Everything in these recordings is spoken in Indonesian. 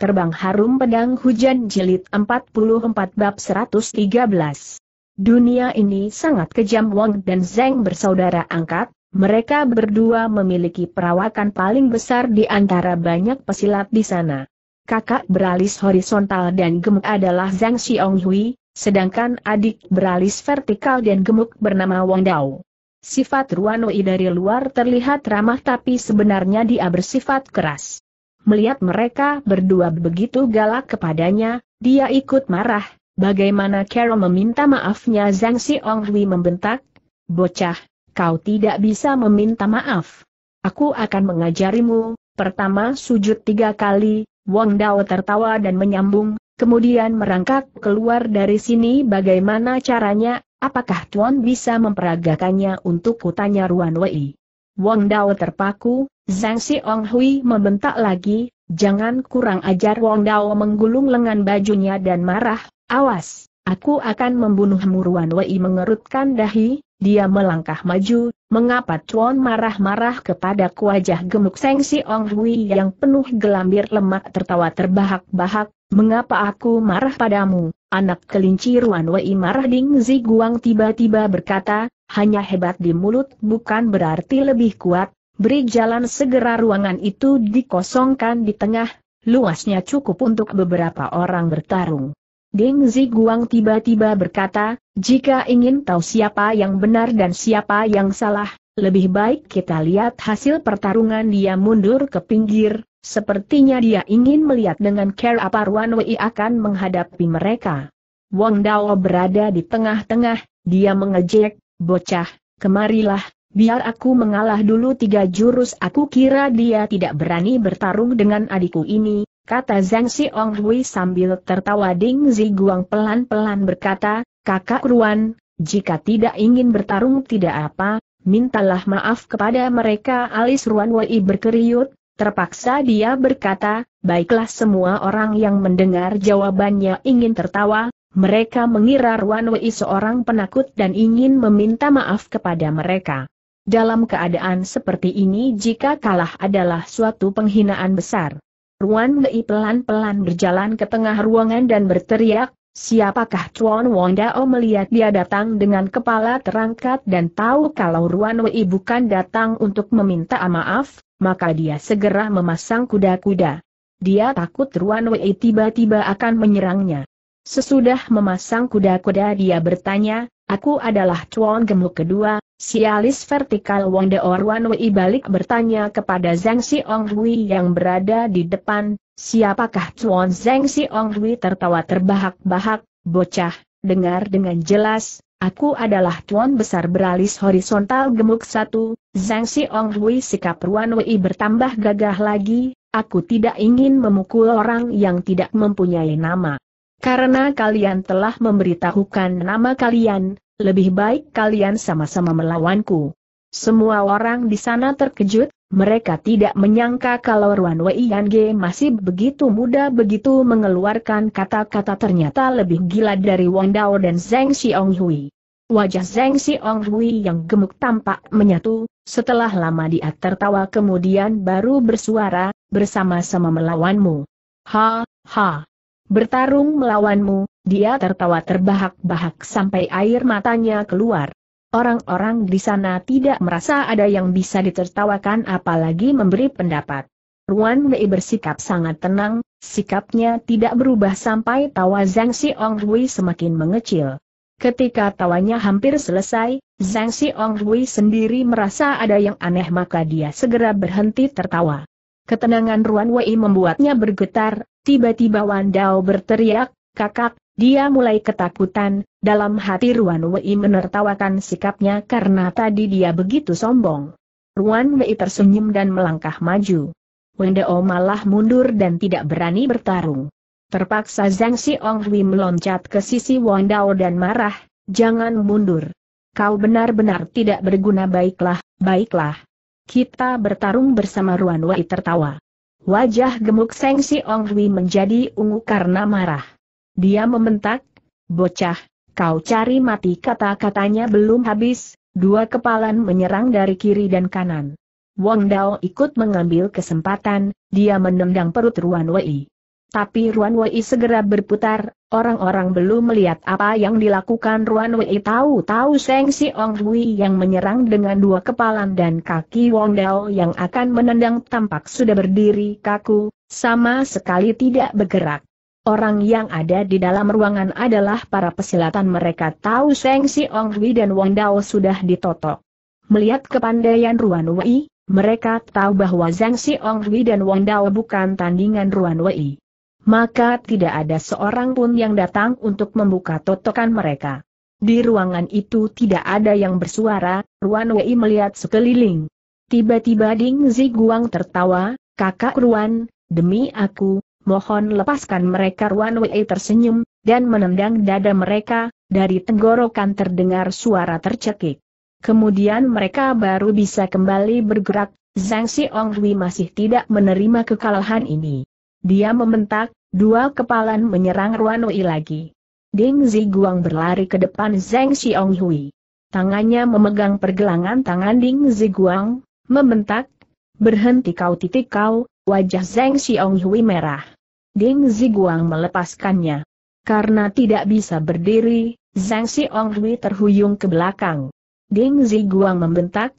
Terbang Harum Pedang Hujan Jilid 44 Bab 113 Dunia ini sangat kejam Wang dan Zeng bersaudara angkat, mereka berdua memiliki perawakan paling besar di antara banyak pesilat di sana. Kakak beralis horizontal dan gemuk adalah Zhang Xionghui, sedangkan adik beralis vertikal dan gemuk bernama Wang Dao. Sifat Ruanui dari luar terlihat ramah tapi sebenarnya dia bersifat keras. Melihat mereka berdua begitu galak kepadanya, dia ikut marah. Bagaimana Carol meminta maafnya Zhang Xiong membentak? Bocah, kau tidak bisa meminta maaf. Aku akan mengajarimu, pertama sujud tiga kali, Wang Dao tertawa dan menyambung, kemudian merangkak keluar dari sini bagaimana caranya, apakah Tuan bisa memperagakannya untuk kutanya Ruan Wei. Wang Dao terpaku, Zhang Xiong Hui membentak lagi, jangan kurang ajar Wong Dao menggulung lengan bajunya dan marah, awas, aku akan membunuhmu Ruan Wei mengerutkan dahi, dia melangkah maju, mengapa Chuan marah-marah kepada wajah gemuk Zhang Xiong Hui yang penuh gelambir lemak tertawa terbahak-bahak, mengapa aku marah padamu, anak kelinci Ruan Wei marah Ding Ziguang tiba-tiba berkata, hanya hebat di mulut bukan berarti lebih kuat, Beri jalan segera ruangan itu dikosongkan di tengah, luasnya cukup untuk beberapa orang bertarung. Deng Ziguang tiba-tiba berkata, jika ingin tahu siapa yang benar dan siapa yang salah, lebih baik kita lihat hasil pertarungan dia mundur ke pinggir, sepertinya dia ingin melihat dengan care apa Ruan Wei akan menghadapi mereka. Wang Dao berada di tengah-tengah, dia mengejek, bocah, kemarilah, Biar aku mengalah dulu tiga jurus aku kira dia tidak berani bertarung dengan adikku ini, kata Zhang Xiong Hui sambil tertawa Ding Ziguang pelan-pelan berkata, Kakak Ruan, jika tidak ingin bertarung tidak apa, mintalah maaf kepada mereka alis Ruan Wei berkeriut, terpaksa dia berkata, baiklah semua orang yang mendengar jawabannya ingin tertawa, mereka mengira Ruan Wei seorang penakut dan ingin meminta maaf kepada mereka. Dalam keadaan seperti ini jika kalah adalah suatu penghinaan besar. Ruan Mei pelan-pelan berjalan ke tengah ruangan dan berteriak, Siapakah Chuan Dao melihat dia datang dengan kepala terangkat dan tahu kalau Ruan Wei bukan datang untuk meminta maaf, maka dia segera memasang kuda-kuda. Dia takut Ruan Wei tiba-tiba akan menyerangnya. Sesudah memasang kuda-kuda dia bertanya, Aku adalah cuan gemuk kedua, sialis vertikal Wang de Wei balik bertanya kepada Zhang Xiong Hui yang berada di depan, siapakah cuan Zhang Xiong Hui tertawa terbahak-bahak, bocah, dengar dengan jelas, aku adalah cuan besar beralis horizontal gemuk satu, Zhang Xiong Hui sikap Ruan Wei bertambah gagah lagi, aku tidak ingin memukul orang yang tidak mempunyai nama. Karena kalian telah memberitahukan nama kalian, lebih baik kalian sama-sama melawanku. Semua orang di sana terkejut, mereka tidak menyangka kalau Ruan Wei Yange masih begitu muda begitu mengeluarkan kata-kata ternyata lebih gila dari Wang Dao dan Zheng Hui. Wajah Zheng Hui yang gemuk tampak menyatu, setelah lama dia tertawa kemudian baru bersuara, bersama-sama melawanmu. Ha, ha bertarung melawanmu, dia tertawa terbahak-bahak sampai air matanya keluar. Orang-orang di sana tidak merasa ada yang bisa ditertawakan apalagi memberi pendapat. Ruan Wei bersikap sangat tenang, sikapnya tidak berubah sampai tawa Zhang Xiong Hui semakin mengecil. Ketika tawanya hampir selesai, Zhang Xiong Hui sendiri merasa ada yang aneh maka dia segera berhenti tertawa. Ketenangan Ruan Wei membuatnya bergetar, Tiba-tiba Wan Dao berteriak, kakak, dia mulai ketakutan, dalam hati Ruan Wei menertawakan sikapnya karena tadi dia begitu sombong. Ruan Wei tersenyum dan melangkah maju. Dao malah mundur dan tidak berani bertarung. Terpaksa Zhang Xiong Hui meloncat ke sisi Dao dan marah, jangan mundur. Kau benar-benar tidak berguna baiklah, baiklah. Kita bertarung bersama Ruan Wei tertawa. Wajah gemuk Seng Si Ong Hui menjadi ungu karena marah. Dia membentak, bocah, kau cari mati kata-katanya belum habis, dua kepalan menyerang dari kiri dan kanan. Wang Dao ikut mengambil kesempatan, dia menendang perut Ruan Wei. Tapi Ruan Wei segera berputar, orang-orang belum melihat apa yang dilakukan Ruan Wei tahu-tahu Seng Siong Hui yang menyerang dengan dua kepalan dan kaki Wong Dao yang akan menendang tampak sudah berdiri kaku, sama sekali tidak bergerak. Orang yang ada di dalam ruangan adalah para pesilatan mereka tahu Seng Siong Hui dan Wong Dao sudah ditotok. Melihat kepandaian Ruan Wei, mereka tahu bahwa Zhang Xiong Hui dan Wang Dao bukan tandingan Ruan Wei maka tidak ada seorang pun yang datang untuk membuka totokan mereka. Di ruangan itu tidak ada yang bersuara, Ruan Wei melihat sekeliling. Tiba-tiba Ding Ziguang tertawa, kakak Ruan, demi aku, mohon lepaskan mereka Ruan Wei tersenyum, dan menendang dada mereka, dari tenggorokan terdengar suara tercekik. Kemudian mereka baru bisa kembali bergerak, Zhang Xiong Xionghui masih tidak menerima kekalahan ini. Dia membentak, dua kepalan menyerang Ruanoi lagi. Ding Ziguang berlari ke depan Zeng Xionghui. Tangannya memegang pergelangan tangan Ding Ziguang, membentak, berhenti kau titik kau, wajah Zeng Xionghui merah. Ding Ziguang melepaskannya. Karena tidak bisa berdiri, Zeng Xionghui terhuyung ke belakang. Ding Ziguang membentak,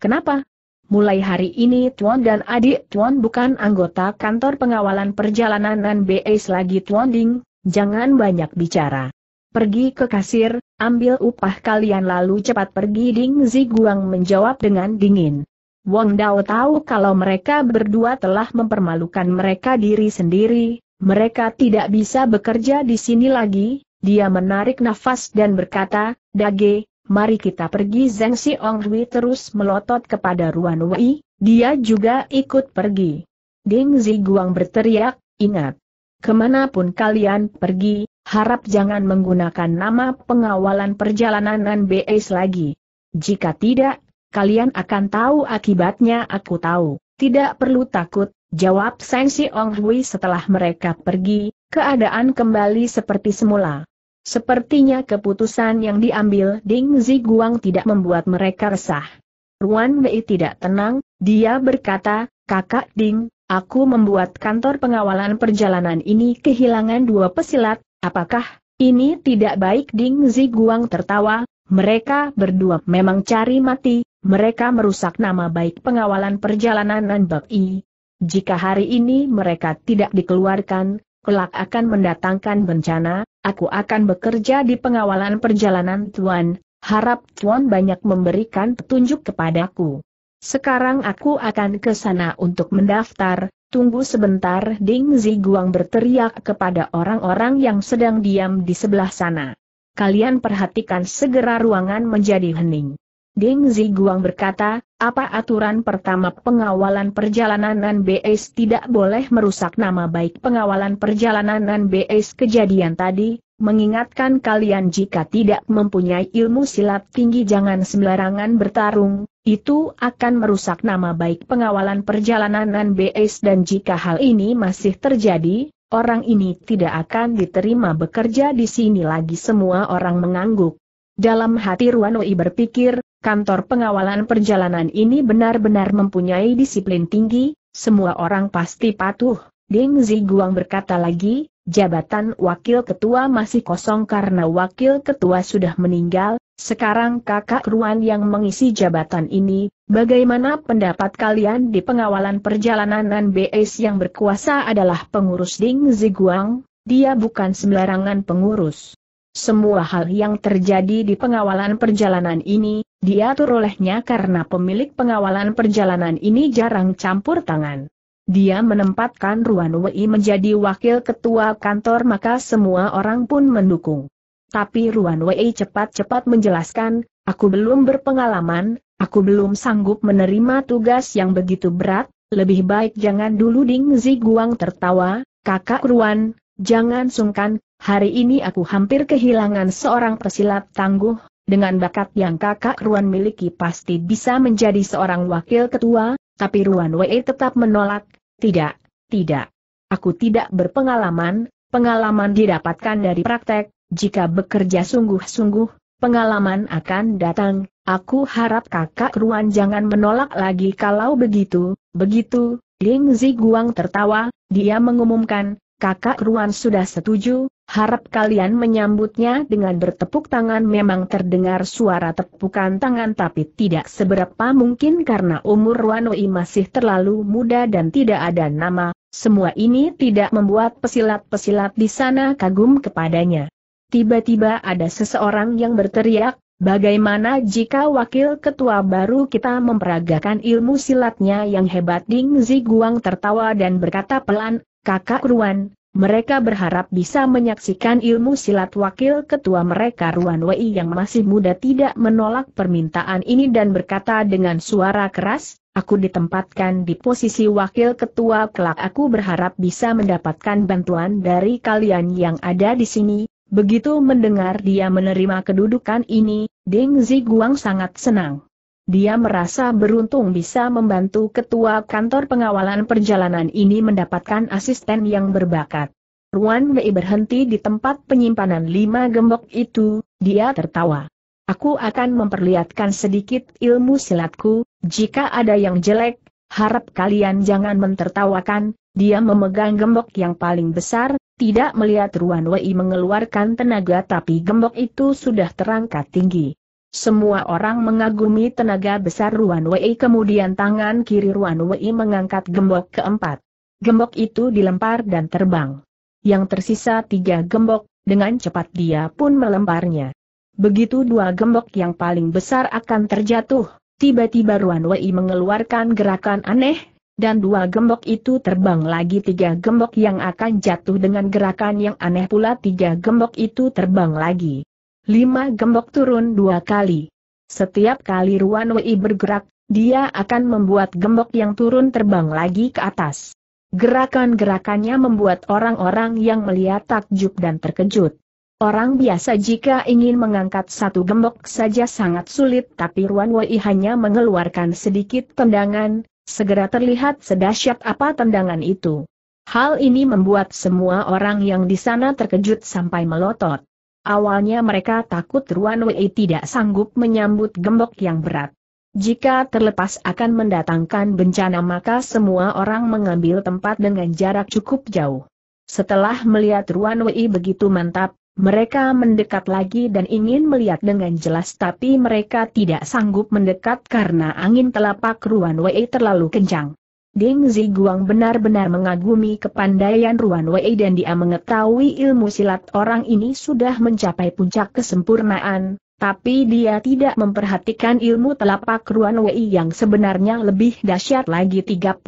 kenapa? mulai hari ini Tuan dan adik Tuan bukan anggota kantor pengawalan perjalanan NBS lagi Tuan Ding, jangan banyak bicara. Pergi ke kasir, ambil upah kalian lalu cepat pergi Ding Ziguang menjawab dengan dingin. Wong Dao tahu kalau mereka berdua telah mempermalukan mereka diri sendiri, mereka tidak bisa bekerja di sini lagi, dia menarik nafas dan berkata, Dage, mari kita pergi Zeng Xiong Hui terus melotot kepada Ruan Wei, dia juga ikut pergi. Ding Ziguang berteriak, ingat, kemanapun kalian pergi, harap jangan menggunakan nama pengawalan perjalanan Nan lagi. Jika tidak, kalian akan tahu akibatnya aku tahu, tidak perlu takut, jawab Seng Xiong Hui setelah mereka pergi, keadaan kembali seperti semula. Sepertinya keputusan yang diambil Ding Ziguang tidak membuat mereka resah. Ruan Bei tidak tenang, dia berkata, Kakak Ding, aku membuat kantor pengawalan perjalanan ini kehilangan dua pesilat, apakah ini tidak baik Ding Ziguang tertawa, mereka berdua memang cari mati, mereka merusak nama baik pengawalan perjalanan Nanbek I. Jika hari ini mereka tidak dikeluarkan, kelak akan mendatangkan bencana, aku akan bekerja di pengawalan perjalanan Tuan, harap Tuan banyak memberikan petunjuk kepadaku. Sekarang aku akan ke sana untuk mendaftar, tunggu sebentar Ding Ziguang berteriak kepada orang-orang yang sedang diam di sebelah sana. Kalian perhatikan segera ruangan menjadi hening. Deng Ziguang berkata, apa aturan pertama pengawalan perjalanan NBS tidak boleh merusak nama baik pengawalan perjalanan NBS kejadian tadi, mengingatkan kalian jika tidak mempunyai ilmu silat tinggi jangan sembarangan bertarung, itu akan merusak nama baik pengawalan perjalanan NBS dan jika hal ini masih terjadi, orang ini tidak akan diterima bekerja di sini lagi semua orang mengangguk. Dalam hati Ruanoi berpikir, kantor pengawalan perjalanan ini benar-benar mempunyai disiplin tinggi, semua orang pasti patuh. Ding Ziguang berkata lagi, jabatan wakil ketua masih kosong karena wakil ketua sudah meninggal, sekarang kakak Ruan yang mengisi jabatan ini, bagaimana pendapat kalian di pengawalan perjalanan NBS yang berkuasa adalah pengurus Ding Ziguang, dia bukan sembarangan pengurus. Semua hal yang terjadi di pengawalan perjalanan ini, diatur olehnya karena pemilik pengawalan perjalanan ini jarang campur tangan. Dia menempatkan Ruan Wei menjadi wakil ketua kantor maka semua orang pun mendukung. Tapi Ruan Wei cepat-cepat menjelaskan, aku belum berpengalaman, aku belum sanggup menerima tugas yang begitu berat, lebih baik jangan dulu Ding Ziguang tertawa, kakak Ruan, jangan sungkan, Hari ini aku hampir kehilangan seorang pesilat tangguh, dengan bakat yang kakak Ruan miliki pasti bisa menjadi seorang wakil ketua, tapi Ruan Wei tetap menolak, tidak, tidak. Aku tidak berpengalaman, pengalaman didapatkan dari praktek, jika bekerja sungguh-sungguh, pengalaman akan datang, aku harap kakak Ruan jangan menolak lagi kalau begitu, begitu, Ling Ziguang tertawa, dia mengumumkan, kakak Ruan sudah setuju, Harap kalian menyambutnya dengan bertepuk tangan memang terdengar suara tepukan tangan tapi tidak seberapa mungkin karena umur Wanoi masih terlalu muda dan tidak ada nama, semua ini tidak membuat pesilat-pesilat di sana kagum kepadanya. Tiba-tiba ada seseorang yang berteriak, bagaimana jika wakil ketua baru kita memperagakan ilmu silatnya yang hebat Ding Ziguang tertawa dan berkata pelan, kakak Ruan, mereka berharap bisa menyaksikan ilmu silat wakil ketua mereka Ruan Wei yang masih muda tidak menolak permintaan ini dan berkata dengan suara keras, aku ditempatkan di posisi wakil ketua kelak aku berharap bisa mendapatkan bantuan dari kalian yang ada di sini. Begitu mendengar dia menerima kedudukan ini, Deng Ziguang sangat senang dia merasa beruntung bisa membantu ketua kantor pengawalan perjalanan ini mendapatkan asisten yang berbakat. Ruan Mei berhenti di tempat penyimpanan lima gembok itu, dia tertawa. Aku akan memperlihatkan sedikit ilmu silatku, jika ada yang jelek, harap kalian jangan mentertawakan, dia memegang gembok yang paling besar, tidak melihat Ruan Wei mengeluarkan tenaga tapi gembok itu sudah terangkat tinggi. Semua orang mengagumi tenaga besar Ruan Wei kemudian tangan kiri Ruan Wei mengangkat gembok keempat. Gembok itu dilempar dan terbang. Yang tersisa tiga gembok, dengan cepat dia pun melemparnya. Begitu dua gembok yang paling besar akan terjatuh, tiba-tiba Ruan Wei mengeluarkan gerakan aneh, dan dua gembok itu terbang lagi tiga gembok yang akan jatuh dengan gerakan yang aneh pula tiga gembok itu terbang lagi. Lima gembok turun dua kali. Setiap kali Ruan Wei bergerak, dia akan membuat gembok yang turun terbang lagi ke atas. Gerakan-gerakannya membuat orang-orang yang melihat takjub dan terkejut. Orang biasa jika ingin mengangkat satu gembok saja sangat sulit tapi Ruan Wei hanya mengeluarkan sedikit tendangan, segera terlihat sedahsyat apa tendangan itu. Hal ini membuat semua orang yang di sana terkejut sampai melotot. Awalnya mereka takut Ruan Wei tidak sanggup menyambut gembok yang berat. Jika terlepas akan mendatangkan bencana maka semua orang mengambil tempat dengan jarak cukup jauh. Setelah melihat Ruan Wei begitu mantap, mereka mendekat lagi dan ingin melihat dengan jelas tapi mereka tidak sanggup mendekat karena angin telapak Ruan Wei terlalu kencang. Ding Ziguang benar-benar mengagumi kepandaian Ruan Wei dan dia mengetahui ilmu silat orang ini sudah mencapai puncak kesempurnaan, tapi dia tidak memperhatikan ilmu telapak Ruan Wei yang sebenarnya lebih dahsyat lagi 36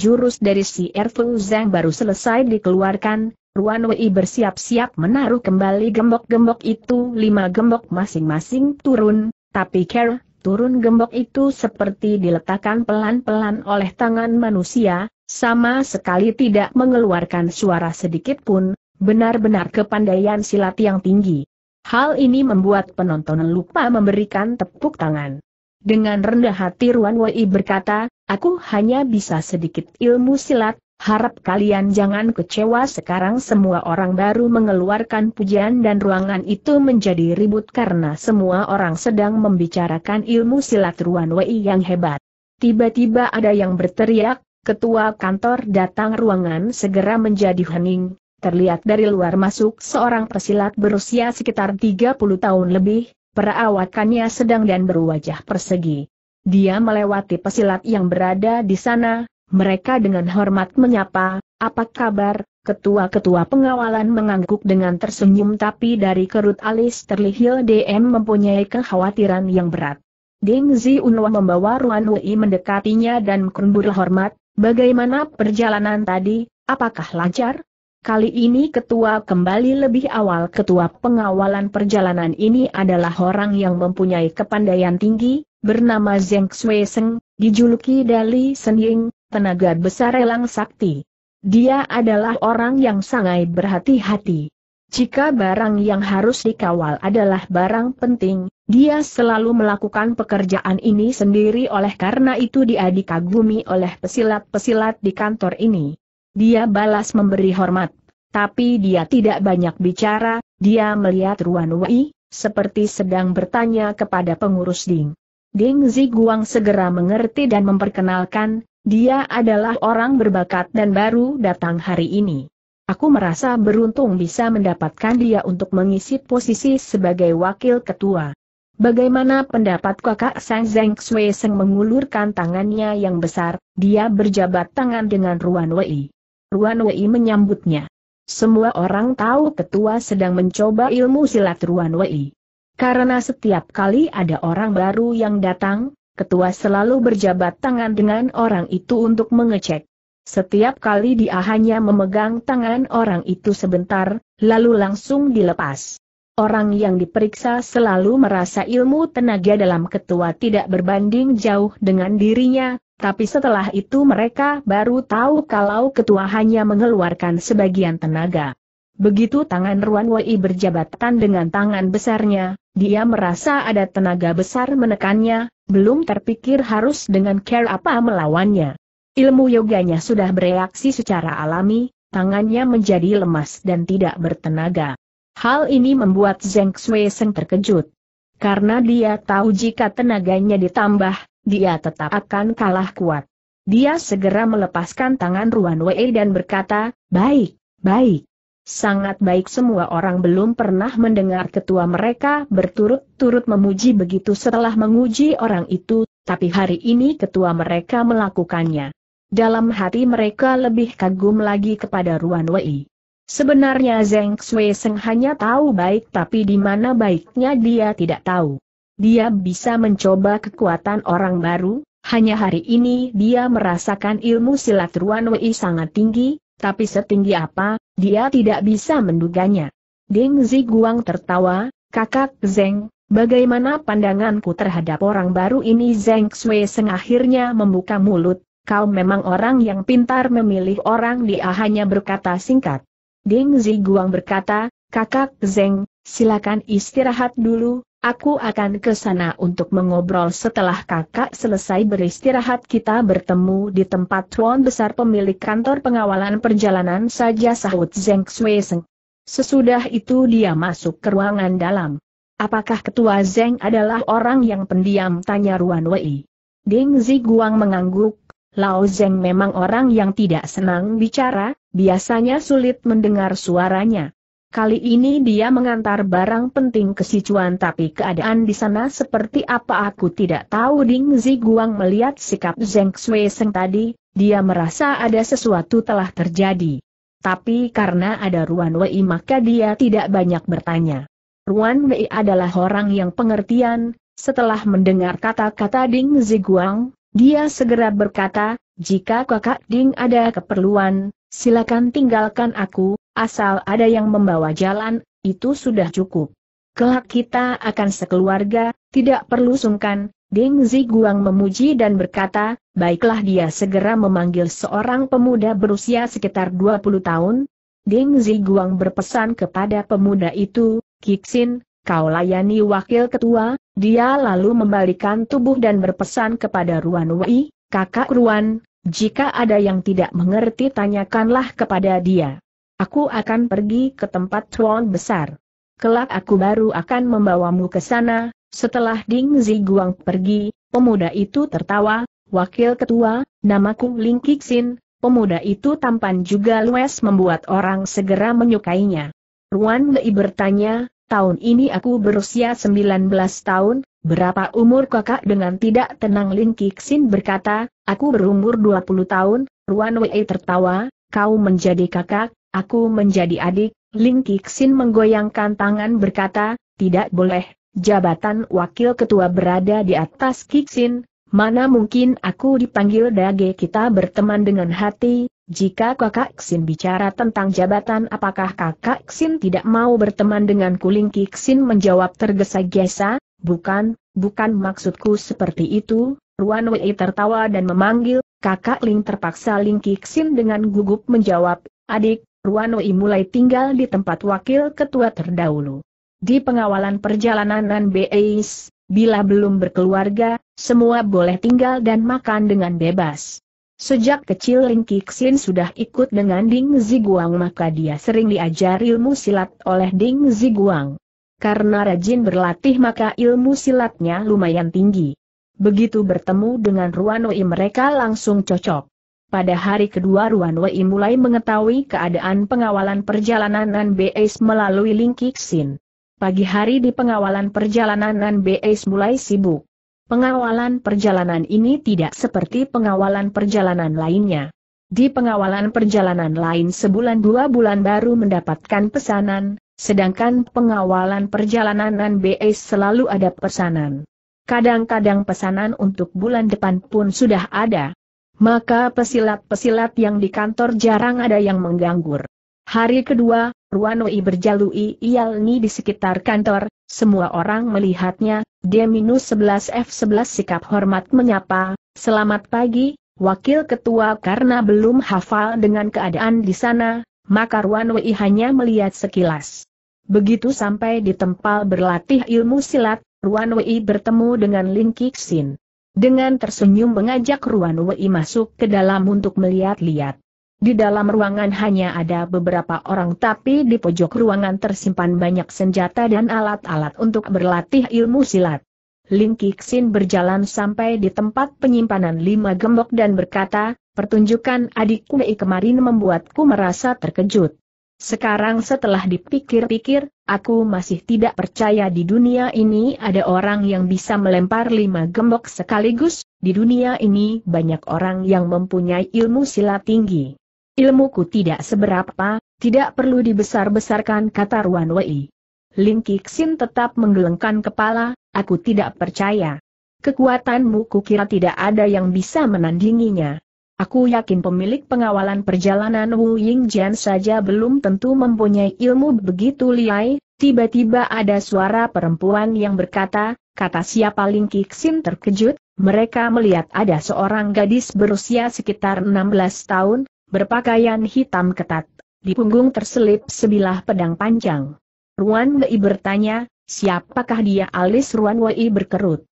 jurus dari si Erfu Zhang baru selesai dikeluarkan, Ruan Wei bersiap-siap menaruh kembali gembok-gembok itu lima gembok masing-masing turun, tapi ker. Turun gembok itu seperti diletakkan pelan-pelan oleh tangan manusia, sama sekali tidak mengeluarkan suara sedikit pun, benar-benar kepandaian silat yang tinggi. Hal ini membuat penonton lupa memberikan tepuk tangan. Dengan rendah hati Ruan Wei berkata, aku hanya bisa sedikit ilmu silat, Harap kalian jangan kecewa sekarang semua orang baru mengeluarkan pujian dan ruangan itu menjadi ribut karena semua orang sedang membicarakan ilmu silat Ruan Wei yang hebat. Tiba-tiba ada yang berteriak, ketua kantor datang ruangan segera menjadi hening, terlihat dari luar masuk seorang pesilat berusia sekitar 30 tahun lebih, perawakannya sedang dan berwajah persegi. Dia melewati pesilat yang berada di sana, mereka dengan hormat menyapa, apa kabar, ketua-ketua pengawalan mengangguk dengan tersenyum tapi dari kerut alis terlihil DM mempunyai kekhawatiran yang berat. Zi Ziunwa membawa Ruan Wei mendekatinya dan kerembur hormat, bagaimana perjalanan tadi, apakah lancar? Kali ini ketua kembali lebih awal ketua pengawalan perjalanan ini adalah orang yang mempunyai kepandaian tinggi, bernama Zeng Sui dijuluki Dali Senying, tenaga besar elang sakti. Dia adalah orang yang sangat berhati-hati. Jika barang yang harus dikawal adalah barang penting, dia selalu melakukan pekerjaan ini sendiri oleh karena itu dia dikagumi oleh pesilat-pesilat di kantor ini. Dia balas memberi hormat, tapi dia tidak banyak bicara, dia melihat Ruan Wei, seperti sedang bertanya kepada pengurus Ding. Ding Ziguang segera mengerti dan memperkenalkan, dia adalah orang berbakat dan baru datang hari ini. Aku merasa beruntung bisa mendapatkan dia untuk mengisi posisi sebagai wakil ketua. Bagaimana pendapat kakak Sang Zeng Xue? Seng mengulurkan tangannya yang besar, dia berjabat tangan dengan Ruan Wei. Ruan Wei menyambutnya. Semua orang tahu ketua sedang mencoba ilmu silat Ruan Wei. Karena setiap kali ada orang baru yang datang, ketua selalu berjabat tangan dengan orang itu untuk mengecek. Setiap kali dia hanya memegang tangan orang itu sebentar, lalu langsung dilepas. Orang yang diperiksa selalu merasa ilmu tenaga dalam ketua tidak berbanding jauh dengan dirinya, tapi setelah itu mereka baru tahu kalau ketua hanya mengeluarkan sebagian tenaga. Begitu tangan Ruan Wei berjabatan dengan tangan besarnya, dia merasa ada tenaga besar menekannya, belum terpikir harus dengan care apa melawannya. Ilmu yoganya sudah bereaksi secara alami, tangannya menjadi lemas dan tidak bertenaga. Hal ini membuat Zeng Xue Seng terkejut. Karena dia tahu jika tenaganya ditambah, dia tetap akan kalah kuat. Dia segera melepaskan tangan Ruan Wei dan berkata, baik, baik sangat baik semua orang belum pernah mendengar ketua mereka berturut-turut memuji begitu setelah menguji orang itu, tapi hari ini ketua mereka melakukannya. Dalam hati mereka lebih kagum lagi kepada Ruan Wei. Sebenarnya Zeng Xue Seng hanya tahu baik tapi di mana baiknya dia tidak tahu. Dia bisa mencoba kekuatan orang baru, hanya hari ini dia merasakan ilmu silat Ruan Wei sangat tinggi, tapi setinggi apa, dia tidak bisa menduganya. Ding Ziguang tertawa, kakak Zeng, bagaimana pandanganku terhadap orang baru ini Zeng Xue Seng akhirnya membuka mulut, kau memang orang yang pintar memilih orang dia hanya berkata singkat. Ding Ziguang berkata, kakak Zeng, silakan istirahat dulu, Aku akan ke sana untuk mengobrol setelah kakak selesai beristirahat kita bertemu di tempat ruang besar pemilik kantor pengawalan perjalanan saja sahut Zeng Sui Sesudah itu dia masuk ke ruangan dalam. Apakah ketua Zeng adalah orang yang pendiam tanya Ruan Wei. Ding Ziguang mengangguk, Lao Zeng memang orang yang tidak senang bicara, biasanya sulit mendengar suaranya. Kali ini dia mengantar barang penting ke Sichuan tapi keadaan di sana seperti apa aku tidak tahu Ding Ziguang melihat sikap Zeng Xue Seng tadi, dia merasa ada sesuatu telah terjadi. Tapi karena ada Ruan Wei maka dia tidak banyak bertanya. Ruan Wei adalah orang yang pengertian, setelah mendengar kata-kata Ding Ziguang, dia segera berkata, jika kakak Ding ada keperluan, silakan tinggalkan aku, Asal ada yang membawa jalan, itu sudah cukup. Kelak kita akan sekeluarga, tidak perlu sungkan, Ding Ziguang memuji dan berkata, baiklah dia segera memanggil seorang pemuda berusia sekitar 20 tahun. Ding Ziguang berpesan kepada pemuda itu, Kixin, kau layani wakil ketua, dia lalu membalikan tubuh dan berpesan kepada Ruan Wei, kakak Ruan, jika ada yang tidak mengerti tanyakanlah kepada dia. Aku akan pergi ke tempat Chuan besar. Kelak aku baru akan membawamu ke sana. Setelah Ding Ziguang pergi, pemuda itu tertawa, Wakil Ketua, namaku Ling Kixin, pemuda itu tampan juga luas membuat orang segera menyukainya. Ruan Lei bertanya, tahun ini aku berusia 19 tahun, berapa umur kakak dengan tidak tenang Ling Kixin berkata, aku berumur 20 tahun, Ruan Wei tertawa, kau menjadi kakak, Aku menjadi adik, Ling Kixin menggoyangkan tangan berkata, tidak boleh, jabatan wakil ketua berada di atas Kixin, mana mungkin aku dipanggil dage kita berteman dengan hati, jika kakak Kixin bicara tentang jabatan apakah kakak Kixin tidak mau berteman dengan Ling Kixin menjawab tergesa-gesa, bukan, bukan maksudku seperti itu, Ruan Wei tertawa dan memanggil, kakak Ling terpaksa Ling Kixin dengan gugup menjawab, adik, Ruanoi mulai tinggal di tempat wakil ketua terdahulu. Di pengawalan perjalanan Beis, bila belum berkeluarga, semua boleh tinggal dan makan dengan bebas. Sejak kecil Ling Kixin sudah ikut dengan Ding Ziguang maka dia sering diajar ilmu silat oleh Ding Ziguang. Karena rajin berlatih maka ilmu silatnya lumayan tinggi. Begitu bertemu dengan Ruanoi mereka langsung cocok. Pada hari kedua Ruan Wei mulai mengetahui keadaan pengawalan perjalanan Nan Beis melalui Ling Kixin. Pagi hari di pengawalan perjalanan Nan Beis mulai sibuk. Pengawalan perjalanan ini tidak seperti pengawalan perjalanan lainnya. Di pengawalan perjalanan lain sebulan dua bulan baru mendapatkan pesanan, sedangkan pengawalan perjalanan Nan Beis selalu ada pesanan. Kadang-kadang pesanan untuk bulan depan pun sudah ada. Maka pesilat-pesilat yang di kantor jarang ada yang mengganggu. Hari kedua, Ruanoi berjalui ialni di sekitar kantor, semua orang melihatnya, D-11F11 sikap hormat menyapa, selamat pagi, wakil ketua karena belum hafal dengan keadaan di sana, maka Ruanoi hanya melihat sekilas. Begitu sampai di tempat berlatih ilmu silat, Ruan bertemu dengan Lin Kixin. Dengan tersenyum mengajak Ruan Wei masuk ke dalam untuk melihat-lihat. Di dalam ruangan hanya ada beberapa orang tapi di pojok ruangan tersimpan banyak senjata dan alat-alat untuk berlatih ilmu silat. Ling Kixin berjalan sampai di tempat penyimpanan lima gembok dan berkata, pertunjukan adik Wei kemarin membuatku merasa terkejut. Sekarang setelah dipikir-pikir, aku masih tidak percaya di dunia ini ada orang yang bisa melempar lima gembok sekaligus, di dunia ini banyak orang yang mempunyai ilmu silat tinggi. Ilmuku tidak seberapa, tidak perlu dibesar-besarkan kata Ruan Wei. Ling Kixin tetap menggelengkan kepala, aku tidak percaya. Kekuatanmu kukira tidak ada yang bisa menandinginya. Aku yakin pemilik pengawalan perjalanan Wu Ying Jian saja belum tentu mempunyai ilmu begitu liai, tiba-tiba ada suara perempuan yang berkata, kata siapa Ling Kixin terkejut, mereka melihat ada seorang gadis berusia sekitar 16 tahun, berpakaian hitam ketat, di punggung terselip sebilah pedang panjang. Ruan Wei bertanya, siapakah dia alis Ruan Wei berkerut.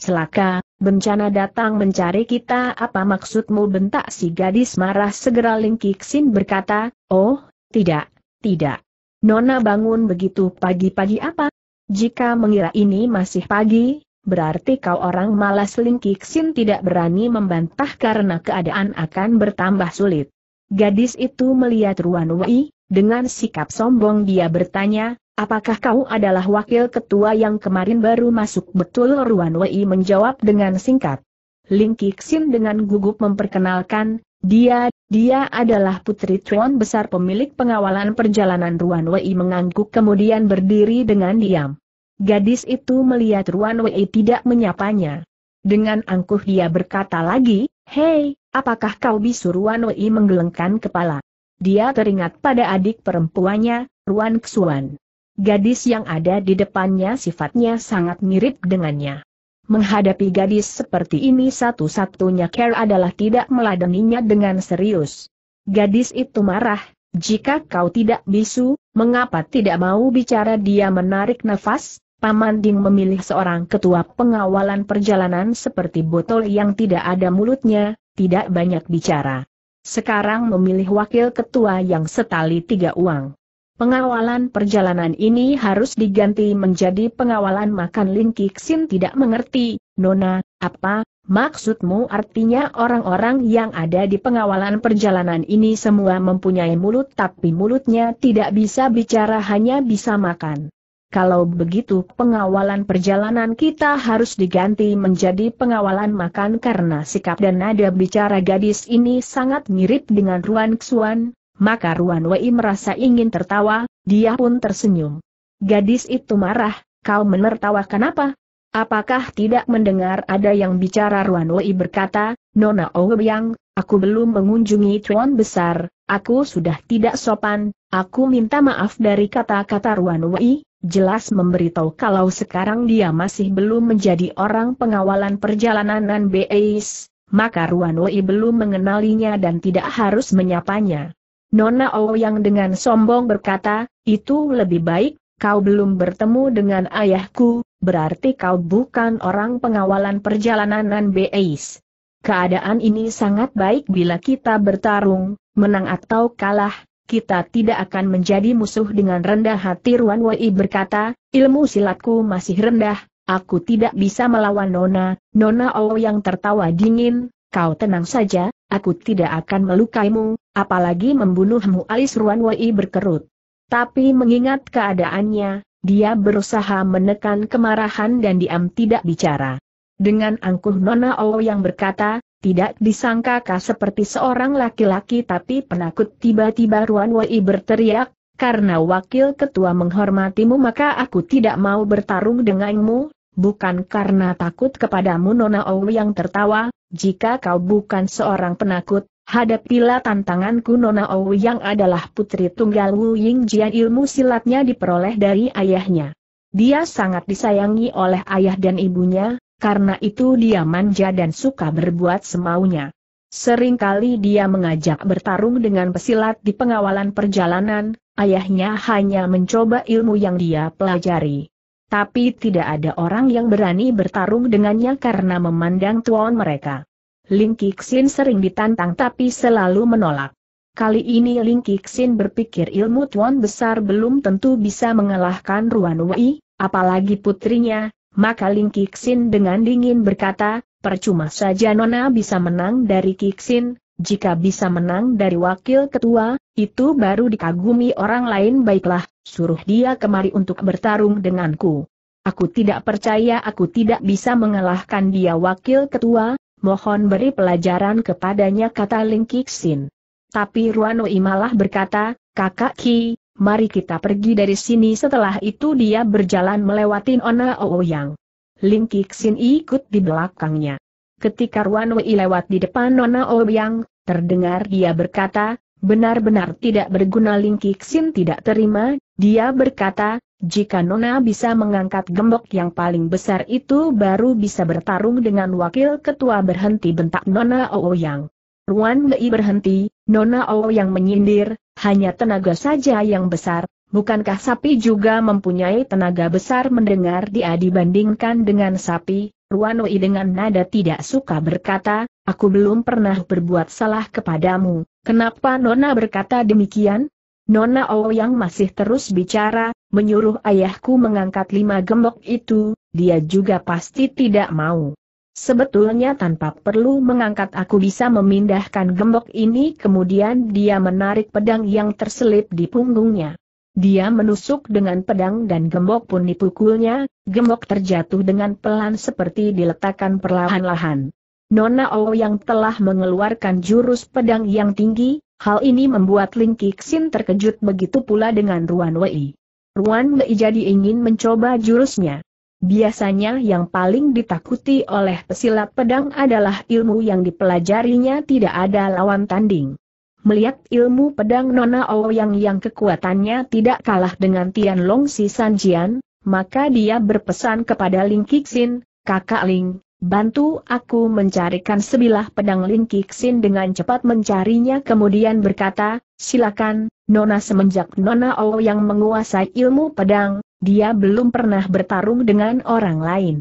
Celaka, Bencana datang mencari kita apa maksudmu bentak si gadis marah segera Ling Kixin berkata, Oh, tidak, tidak. Nona bangun begitu pagi-pagi apa? Jika mengira ini masih pagi, berarti kau orang malas Ling Kixin tidak berani membantah karena keadaan akan bertambah sulit. Gadis itu melihat Ruan Wei, dengan sikap sombong dia bertanya, Apakah kau adalah wakil ketua yang kemarin baru masuk betul Ruan Wei menjawab dengan singkat. Ling Kixin dengan gugup memperkenalkan, dia, dia adalah putri Chuan besar pemilik pengawalan perjalanan Ruan Wei mengangguk kemudian berdiri dengan diam. Gadis itu melihat Ruan Wei tidak menyapanya. Dengan angkuh dia berkata lagi, Hei, apakah kau bisu Ruan Wei menggelengkan kepala? Dia teringat pada adik perempuannya, Ruan Xuan. Gadis yang ada di depannya sifatnya sangat mirip dengannya. Menghadapi gadis seperti ini satu-satunya Care adalah tidak meladeninya dengan serius. Gadis itu marah, jika kau tidak bisu, mengapa tidak mau bicara dia menarik nafas? Paman Ding memilih seorang ketua pengawalan perjalanan seperti botol yang tidak ada mulutnya, tidak banyak bicara. Sekarang memilih wakil ketua yang setali tiga uang. Pengawalan perjalanan ini harus diganti menjadi pengawalan makan Ling Kixin tidak mengerti, Nona, apa, maksudmu artinya orang-orang yang ada di pengawalan perjalanan ini semua mempunyai mulut tapi mulutnya tidak bisa bicara hanya bisa makan. Kalau begitu pengawalan perjalanan kita harus diganti menjadi pengawalan makan karena sikap dan nada bicara gadis ini sangat mirip dengan Ruan Xuan, maka Ruan Wei merasa ingin tertawa, dia pun tersenyum. Gadis itu marah, kau menertawakan apa? Apakah tidak mendengar ada yang bicara Ruan Wei berkata, Nona Ouyang, aku belum mengunjungi Tuan Besar, aku sudah tidak sopan, aku minta maaf dari kata-kata Ruan Wei, jelas memberitahu kalau sekarang dia masih belum menjadi orang pengawalan perjalanan Nan Beis, maka Ruan Wei belum mengenalinya dan tidak harus menyapanya. Nona Ouyang dengan sombong berkata, itu lebih baik, kau belum bertemu dengan ayahku, berarti kau bukan orang pengawalan perjalanan BEIS. Keadaan ini sangat baik bila kita bertarung, menang atau kalah, kita tidak akan menjadi musuh dengan rendah hati Ruan Wei berkata, ilmu silatku masih rendah, aku tidak bisa melawan Nona, Nona Ouyang tertawa dingin, kau tenang saja, Aku tidak akan melukaimu, apalagi membunuhmu alis Ruan Wei berkerut. Tapi mengingat keadaannya, dia berusaha menekan kemarahan dan diam tidak bicara. Dengan angkuh Nona Ou yang berkata, tidak disangka kah seperti seorang laki-laki tapi penakut tiba-tiba Ruan Wei berteriak, karena wakil ketua menghormatimu maka aku tidak mau bertarung denganmu, bukan karena takut kepadamu Nona Ou yang tertawa, jika kau bukan seorang penakut, hadapilah tantanganku Nona Ou yang adalah putri tunggal Wu Ying Jian ilmu silatnya diperoleh dari ayahnya. Dia sangat disayangi oleh ayah dan ibunya, karena itu dia manja dan suka berbuat semaunya. Seringkali dia mengajak bertarung dengan pesilat di pengawalan perjalanan, ayahnya hanya mencoba ilmu yang dia pelajari tapi tidak ada orang yang berani bertarung dengannya karena memandang tuan mereka. Ling Kixin sering ditantang tapi selalu menolak. Kali ini Ling Kixin berpikir ilmu tuan besar belum tentu bisa mengalahkan Ruan Wei, apalagi putrinya, maka Ling Kixin dengan dingin berkata, percuma saja Nona bisa menang dari Kixin, jika bisa menang dari wakil ketua, itu baru dikagumi orang lain baiklah, suruh dia kemari untuk bertarung denganku. Aku tidak percaya aku tidak bisa mengalahkan dia wakil ketua, mohon beri pelajaran kepadanya kata Ling Kixin. Tapi Ruanoi malah berkata, kakak Ki, mari kita pergi dari sini setelah itu dia berjalan melewati Ona Ouyang. Ling Kixin ikut di belakangnya. Ketika Ruanoi lewat di depan Nona Ouyang, terdengar dia berkata, Benar-benar tidak berguna Ling Kixin tidak terima, dia berkata, jika Nona bisa mengangkat gembok yang paling besar itu baru bisa bertarung dengan wakil ketua berhenti bentak Nona Ooyang. Ruan Lei berhenti, Nona Ooyang menyindir, hanya tenaga saja yang besar, Bukankah sapi juga mempunyai tenaga besar mendengar dia dibandingkan dengan sapi? Ruanoi dengan nada tidak suka berkata, aku belum pernah berbuat salah kepadamu, kenapa Nona berkata demikian? Nona O oh yang masih terus bicara, menyuruh ayahku mengangkat lima gembok itu, dia juga pasti tidak mau. Sebetulnya tanpa perlu mengangkat aku bisa memindahkan gembok ini kemudian dia menarik pedang yang terselip di punggungnya. Dia menusuk dengan pedang dan gembok pun dipukulnya, gembok terjatuh dengan pelan seperti diletakkan perlahan-lahan. Nona O yang telah mengeluarkan jurus pedang yang tinggi, hal ini membuat Ling Kixin terkejut begitu pula dengan Ruan Wei. Ruan Wei jadi ingin mencoba jurusnya. Biasanya yang paling ditakuti oleh pesilat pedang adalah ilmu yang dipelajarinya tidak ada lawan tanding. Melihat ilmu pedang Nona Ouyang yang kekuatannya tidak kalah dengan Tian Long Si Sanjian, maka dia berpesan kepada Ling Kixin, kakak Ling, bantu aku mencarikan sebilah pedang Ling Kixin dengan cepat mencarinya kemudian berkata, silakan, Nona semenjak Nona Ouyang menguasai ilmu pedang, dia belum pernah bertarung dengan orang lain.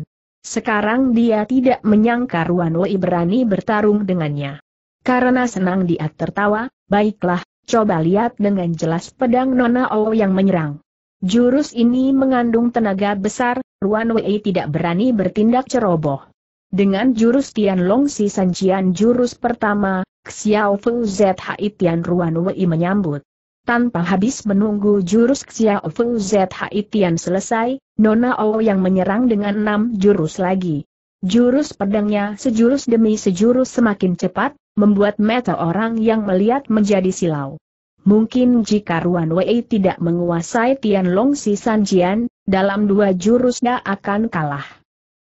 Sekarang dia tidak menyangka Ruan Wei berani bertarung dengannya. Karena senang dia tertawa, baiklah, coba lihat dengan jelas pedang Nona O yang menyerang. Jurus ini mengandung tenaga besar, Ruan Wei tidak berani bertindak ceroboh. Dengan jurus Tian Long Si Sanjian jurus pertama, Xiao Fu Zhi Tian Ruan Wei menyambut. Tanpa habis menunggu jurus Xiao Fu Zhi Tian selesai, Nona O yang menyerang dengan enam jurus lagi. Jurus pedangnya sejurus demi sejurus semakin cepat, membuat mata orang yang melihat menjadi silau. Mungkin jika Ruan Wei tidak menguasai Tianlong Si Sanjian, dalam dua jurusnya akan kalah.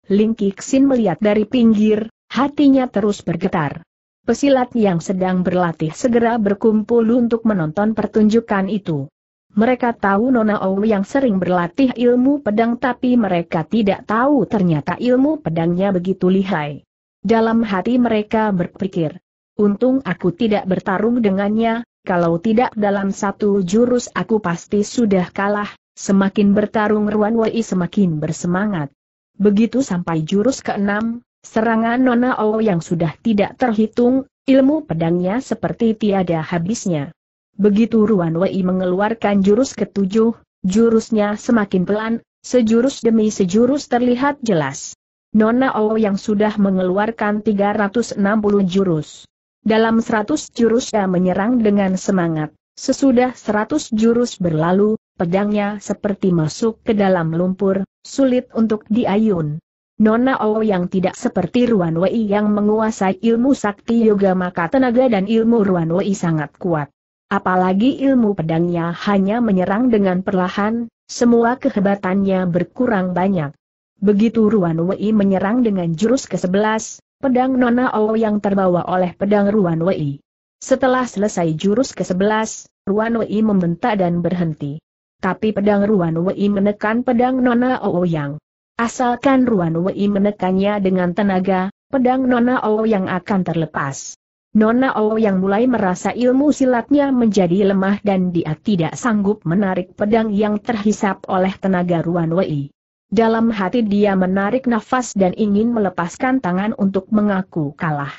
Ling Kixin melihat dari pinggir, hatinya terus bergetar. Pesilat yang sedang berlatih segera berkumpul untuk menonton pertunjukan itu. Mereka tahu Nona Ou yang sering berlatih ilmu pedang tapi mereka tidak tahu ternyata ilmu pedangnya begitu lihai. Dalam hati mereka berpikir, Untung aku tidak bertarung dengannya, kalau tidak dalam satu jurus aku pasti sudah kalah, semakin bertarung Ruan Wei semakin bersemangat. Begitu sampai jurus ke-6, serangan Nona O yang sudah tidak terhitung, ilmu pedangnya seperti tiada habisnya. Begitu Ruan Wei mengeluarkan jurus ke-7, jurusnya semakin pelan, sejurus demi sejurus terlihat jelas. Nona O yang sudah mengeluarkan 360 jurus. Dalam seratus jurus ia menyerang dengan semangat. Sesudah seratus jurus berlalu, pedangnya seperti masuk ke dalam lumpur, sulit untuk diayun. Nona O yang tidak seperti Ruan Wei yang menguasai ilmu sakti yoga maka tenaga dan ilmu Ruan Wei sangat kuat. Apalagi ilmu pedangnya hanya menyerang dengan perlahan, semua kehebatannya berkurang banyak. Begitu Ruan Wei menyerang dengan jurus ke-11, pedang Nona O yang terbawa oleh pedang Ruan Wei. Setelah selesai jurus ke-11, Ruan Wei membentak dan berhenti. Tapi pedang Ruan Wei menekan pedang Nona O yang. Asalkan Ruan Wei menekannya dengan tenaga, pedang Nona O yang akan terlepas. Nona O yang mulai merasa ilmu silatnya menjadi lemah dan dia tidak sanggup menarik pedang yang terhisap oleh tenaga Ruan Wei. Dalam hati dia menarik nafas dan ingin melepaskan tangan untuk mengaku kalah.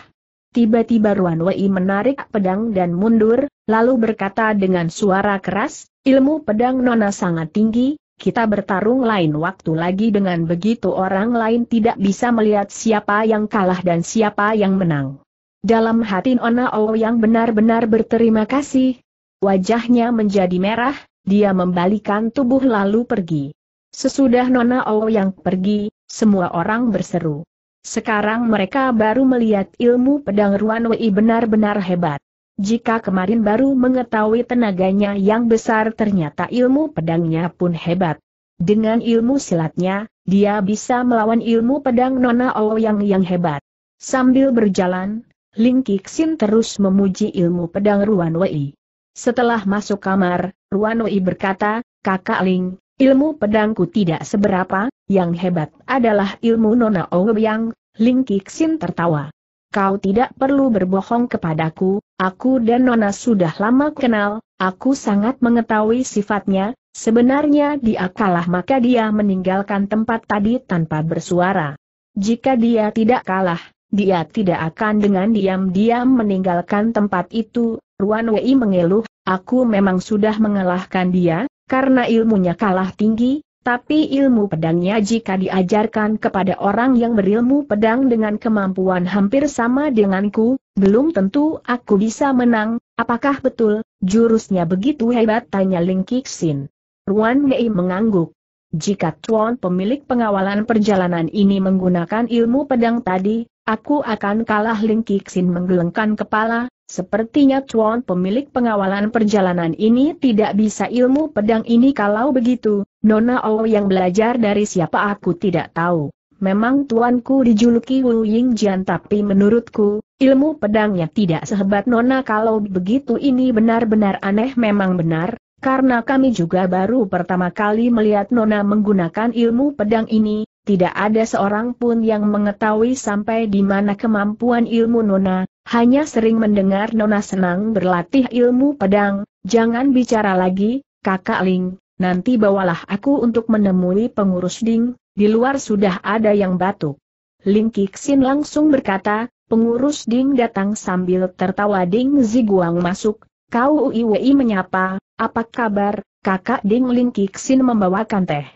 Tiba-tiba Ruan Wei menarik pedang dan mundur, lalu berkata dengan suara keras, ilmu pedang Nona sangat tinggi, kita bertarung lain waktu lagi dengan begitu orang lain tidak bisa melihat siapa yang kalah dan siapa yang menang. Dalam hati Nona yang benar-benar berterima kasih. Wajahnya menjadi merah, dia membalikan tubuh lalu pergi. Sesudah Nona yang pergi, semua orang berseru. Sekarang mereka baru melihat ilmu pedang Ruan Wei benar-benar hebat. Jika kemarin baru mengetahui tenaganya yang besar ternyata ilmu pedangnya pun hebat. Dengan ilmu silatnya, dia bisa melawan ilmu pedang Nona yang yang hebat. Sambil berjalan, Ling Kixin terus memuji ilmu pedang Ruan Wei. Setelah masuk kamar, Ruan Wei berkata, Kakak Ling, Ilmu pedangku tidak seberapa, yang hebat adalah ilmu Nona Ouyang, Ling Kixin tertawa. Kau tidak perlu berbohong kepadaku, aku dan Nona sudah lama kenal, aku sangat mengetahui sifatnya, sebenarnya dia kalah maka dia meninggalkan tempat tadi tanpa bersuara. Jika dia tidak kalah, dia tidak akan dengan diam-diam meninggalkan tempat itu, Ruan Wei mengeluh, aku memang sudah mengalahkan dia, karena ilmunya kalah tinggi, tapi ilmu pedangnya jika diajarkan kepada orang yang berilmu pedang dengan kemampuan hampir sama denganku, belum tentu aku bisa menang, apakah betul, jurusnya begitu hebat tanya Ling Kixin. Ruan Mei mengangguk. Jika Tuan pemilik pengawalan perjalanan ini menggunakan ilmu pedang tadi, aku akan kalah Ling Kixin menggelengkan kepala, sepertinya Chuan pemilik pengawalan perjalanan ini tidak bisa ilmu pedang ini kalau begitu, Nona O yang belajar dari siapa aku tidak tahu. Memang tuanku dijuluki Wu Ying Jian tapi menurutku, ilmu pedangnya tidak sehebat Nona kalau begitu ini benar-benar aneh memang benar, karena kami juga baru pertama kali melihat Nona menggunakan ilmu pedang ini, tidak ada seorang pun yang mengetahui sampai di mana kemampuan ilmu Nona, hanya sering mendengar Nona senang berlatih ilmu pedang, jangan bicara lagi, kakak Ling, nanti bawalah aku untuk menemui pengurus Ding, di luar sudah ada yang batuk. Ling Kixin langsung berkata, pengurus Ding datang sambil tertawa Ding Ziguang masuk, kau Uiwei menyapa, apa kabar, kakak Ding Ling Kixin membawakan teh.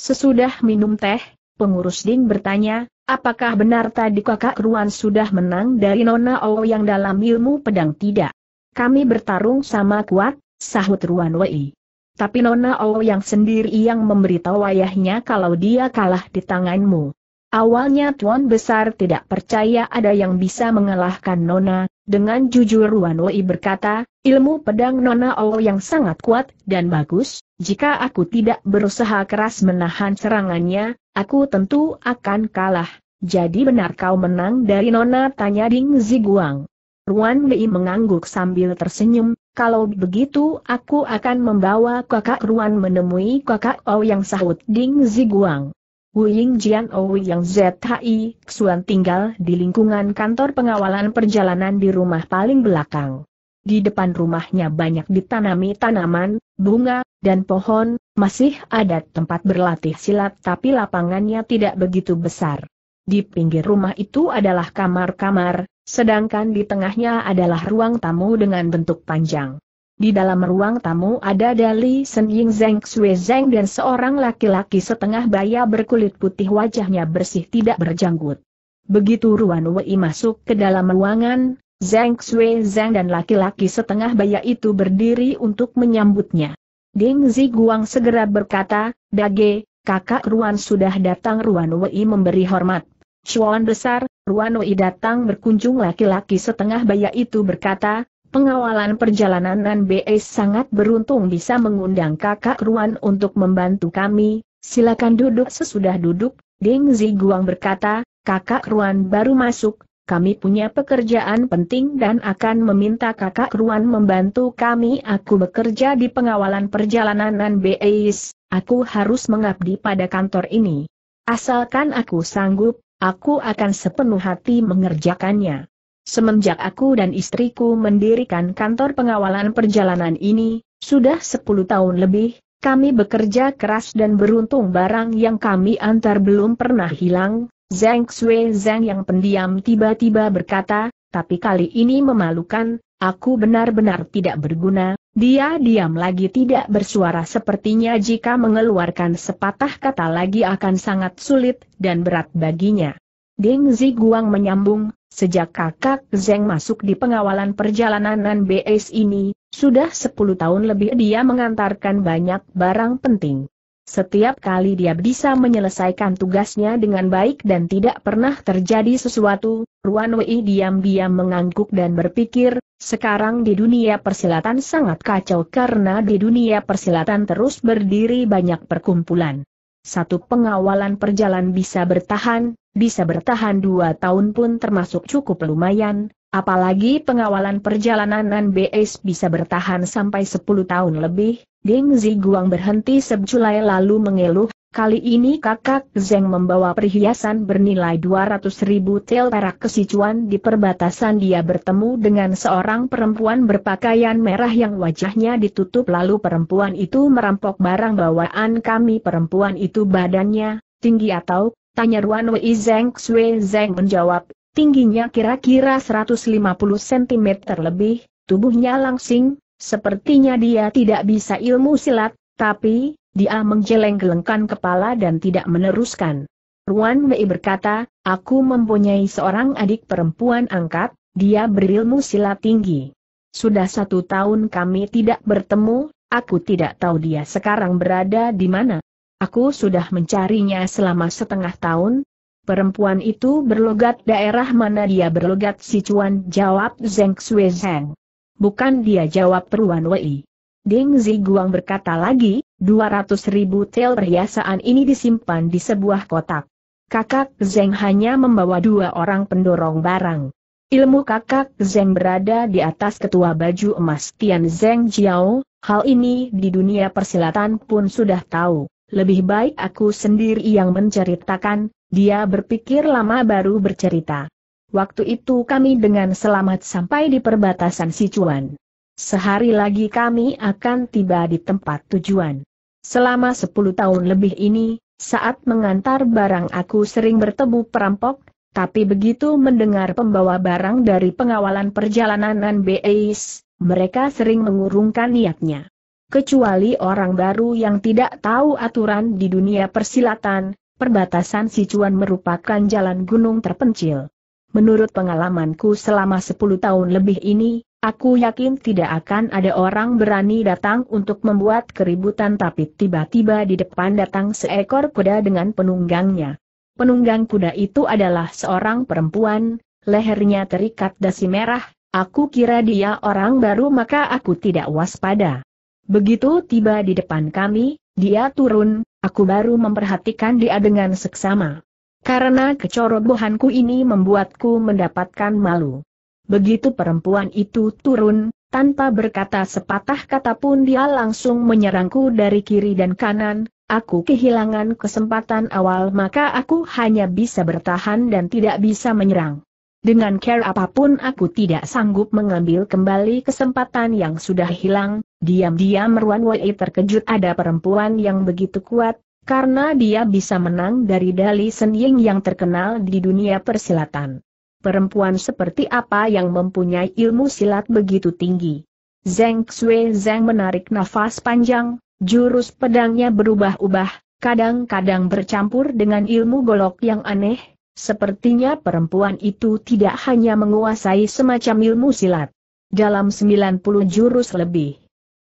Sesudah minum teh, Pengurus Ding bertanya, apakah benar tadi kakak Ruan sudah menang dari Nona O yang dalam ilmu pedang tidak? Kami bertarung sama kuat, sahut Ruan Wei. Tapi Nona O yang sendiri yang memberitahu ayahnya kalau dia kalah di tanganmu. Awalnya Tuan Besar tidak percaya ada yang bisa mengalahkan Nona, dengan jujur Ruan Wei berkata, ilmu pedang Nona O yang sangat kuat dan bagus, jika aku tidak berusaha keras menahan serangannya, aku tentu akan kalah. Jadi benar kau menang dari Nona tanya Ding Ziguang. Ruan Bei mengangguk sambil tersenyum, kalau begitu aku akan membawa kakak Ruan menemui kakak O yang sahut Ding Ziguang. Wu Ying Jian O yang ZHI, Xuan tinggal di lingkungan kantor pengawalan perjalanan di rumah paling belakang di depan rumahnya banyak ditanami tanaman, bunga, dan pohon, masih ada tempat berlatih silat tapi lapangannya tidak begitu besar. Di pinggir rumah itu adalah kamar-kamar, sedangkan di tengahnya adalah ruang tamu dengan bentuk panjang. Di dalam ruang tamu ada Dali Sen Ying Zeng Xue Zeng dan seorang laki-laki setengah baya berkulit putih wajahnya bersih tidak berjanggut. Begitu Ruan Wei masuk ke dalam ruangan, Zhang Xue, Zhang dan laki-laki setengah baya itu berdiri untuk menyambutnya. Ding Ziguang segera berkata, Dage, kakak Ruan sudah datang Ruan Wei memberi hormat. Chuan besar, Ruan Wei datang berkunjung laki-laki setengah baya itu berkata, pengawalan perjalanan NBS sangat beruntung bisa mengundang kakak Ruan untuk membantu kami, silakan duduk sesudah duduk, Ding Ziguang berkata, kakak Ruan baru masuk, kami punya pekerjaan penting dan akan meminta kakak Ruan membantu kami. Aku bekerja di pengawalan perjalanan BAIS, aku harus mengabdi pada kantor ini. Asalkan aku sanggup, aku akan sepenuh hati mengerjakannya. Semenjak aku dan istriku mendirikan kantor pengawalan perjalanan ini, sudah 10 tahun lebih, kami bekerja keras dan beruntung barang yang kami antar belum pernah hilang, Zeng Xue, Zeng yang pendiam tiba-tiba berkata, tapi kali ini memalukan, aku benar-benar tidak berguna, dia diam lagi tidak bersuara sepertinya jika mengeluarkan sepatah kata lagi akan sangat sulit dan berat baginya. Deng Ziguang menyambung, sejak kakak Zeng masuk di pengawalan perjalanan BS ini, sudah 10 tahun lebih dia mengantarkan banyak barang penting. Setiap kali dia bisa menyelesaikan tugasnya dengan baik dan tidak pernah terjadi sesuatu, Ruan Wei diam-diam mengangguk dan berpikir, sekarang di dunia persilatan sangat kacau karena di dunia persilatan terus berdiri banyak perkumpulan. Satu pengawalan perjalanan bisa bertahan, bisa bertahan dua tahun pun termasuk cukup lumayan, apalagi pengawalan perjalanan NBS bisa bertahan sampai sepuluh tahun lebih, Geng Ziguang berhenti sebulai lalu mengeluh, kali ini kakak Zeng membawa perhiasan bernilai 200 ribu tel perak ke Sichuan di perbatasan dia bertemu dengan seorang perempuan berpakaian merah yang wajahnya ditutup lalu perempuan itu merampok barang bawaan kami perempuan itu badannya, tinggi atau, tanya Ruan Wei Zeng Xue Zeng menjawab, tingginya kira-kira 150 cm lebih, tubuhnya langsing, Sepertinya dia tidak bisa ilmu silat, tapi, dia menggeleng-gelengkan kepala dan tidak meneruskan. Ruan Mei berkata, aku mempunyai seorang adik perempuan angkat, dia berilmu silat tinggi. Sudah satu tahun kami tidak bertemu, aku tidak tahu dia sekarang berada di mana. Aku sudah mencarinya selama setengah tahun. Perempuan itu berlogat daerah mana dia berlogat Sichuan jawab Zeng Sui Zheng. Bukan dia jawab Peruan Wei. Deng Ziguang berkata lagi, 200 ribu tel perhiasan ini disimpan di sebuah kotak. Kakak Zeng hanya membawa dua orang pendorong barang. Ilmu kakak Zeng berada di atas ketua baju emas Tian Zeng Jiao, hal ini di dunia persilatan pun sudah tahu. Lebih baik aku sendiri yang menceritakan, dia berpikir lama baru bercerita. Waktu itu kami dengan selamat sampai di perbatasan Sichuan. Sehari lagi kami akan tiba di tempat tujuan. Selama sepuluh tahun lebih ini, saat mengantar barang aku sering bertemu perampok, tapi begitu mendengar pembawa barang dari pengawalan perjalanan Bais, mereka sering mengurungkan niatnya. Kecuali orang baru yang tidak tahu aturan di dunia persilatan, perbatasan Sichuan merupakan jalan gunung terpencil. Menurut pengalamanku selama 10 tahun lebih ini, aku yakin tidak akan ada orang berani datang untuk membuat keributan tapi tiba-tiba di depan datang seekor kuda dengan penunggangnya. Penunggang kuda itu adalah seorang perempuan, lehernya terikat dasi merah, aku kira dia orang baru maka aku tidak waspada. Begitu tiba di depan kami, dia turun, aku baru memperhatikan dia dengan seksama. Karena kecorobohanku ini membuatku mendapatkan malu. Begitu perempuan itu turun, tanpa berkata sepatah kata pun dia langsung menyerangku dari kiri dan kanan, aku kehilangan kesempatan awal maka aku hanya bisa bertahan dan tidak bisa menyerang. Dengan care apapun aku tidak sanggup mengambil kembali kesempatan yang sudah hilang, diam-diam Ruan Wei terkejut ada perempuan yang begitu kuat, karena dia bisa menang dari Dali Senying yang terkenal di dunia persilatan. Perempuan seperti apa yang mempunyai ilmu silat begitu tinggi? Zeng Xue Zeng menarik nafas panjang, jurus pedangnya berubah-ubah, kadang-kadang bercampur dengan ilmu golok yang aneh, Sepertinya perempuan itu tidak hanya menguasai semacam ilmu silat. Dalam 90 jurus lebih,